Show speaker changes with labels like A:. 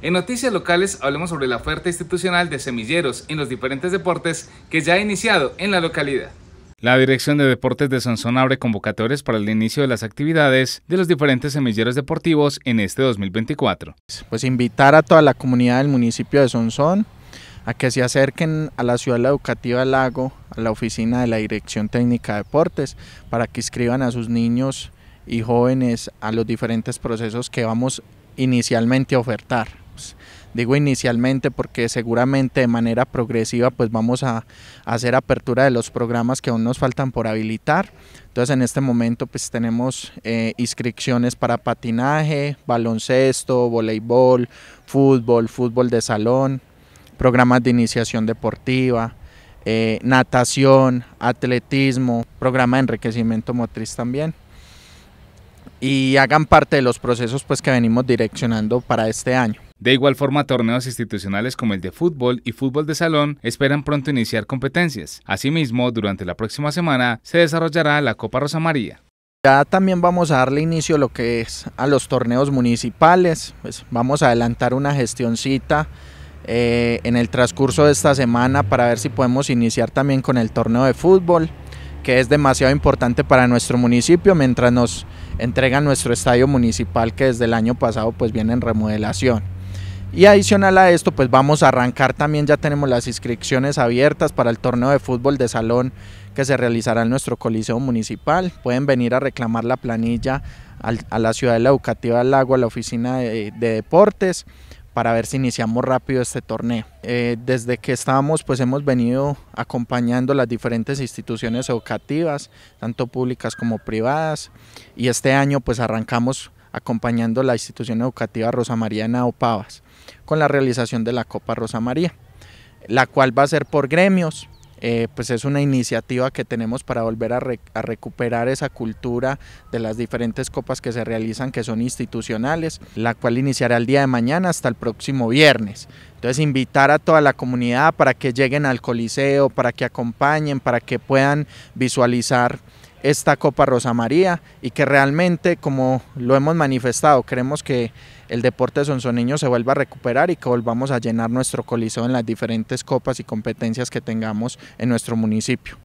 A: En noticias locales hablemos sobre la oferta institucional de semilleros en los diferentes deportes que ya ha iniciado en la localidad. La Dirección de Deportes de Sansón abre convocatorias para el inicio de las actividades de los diferentes semilleros deportivos en este 2024. Pues invitar
B: a toda la comunidad del municipio de Sonsón a que se acerquen a la ciudad educativa Lago, a la oficina de la Dirección Técnica de Deportes, para que inscriban a sus niños y jóvenes a los diferentes procesos que vamos inicialmente a ofertar. Pues, digo inicialmente porque seguramente de manera progresiva pues vamos a, hacer apertura de los programas que aún nos faltan por habilitar. Entonces en este momento pues tenemos eh, inscripciones para patinaje, baloncesto, voleibol, fútbol, fútbol de salón, programas de iniciación deportiva, eh, natación, atletismo, programa de enriquecimiento motriz también y hagan parte de los procesos pues que venimos direccionando para este año. De
A: igual forma, torneos institucionales como el de fútbol y fútbol de salón esperan pronto iniciar competencias. Asimismo, durante la próxima semana se desarrollará la Copa Rosa María. Ya también
B: vamos a darle inicio a lo que es a los torneos municipales, pues vamos a adelantar una gestioncita eh, en el transcurso de esta semana para ver si podemos iniciar también con el torneo de fútbol, que es demasiado importante para nuestro municipio mientras nos entregan nuestro estadio municipal que desde el año pasado pues viene en remodelación. Y adicional a esto, pues vamos a arrancar también, ya tenemos las inscripciones abiertas para el torneo de fútbol de salón que se realizará en nuestro coliseo municipal. Pueden venir a reclamar la planilla a la ciudad la Educativa del Lago, a la oficina de, deportes, para ver si iniciamos rápido este torneo. Eh, desde que estábamos, pues hemos venido acompañando las diferentes instituciones educativas, tanto públicas como privadas, y este año pues arrancamos acompañando la institución educativa Rosa Mariana Opavas con la realización de la Copa Rosa María, la cual va a ser por gremios. Eh, pues es una iniciativa que tenemos para volver a, a, recuperar esa cultura de las diferentes copas que se realizan que son institucionales, la cual iniciará el día de mañana hasta el próximo viernes. Entonces invitar a toda la comunidad para que lleguen al coliseo, para que acompañen, para que puedan visualizar esta Copa Rosa María y que realmente, como lo hemos manifestado, queremos que el deporte sonsoneño se vuelva a recuperar y que volvamos a llenar nuestro coliseo en las diferentes copas y competencias que tengamos en nuestro municipio.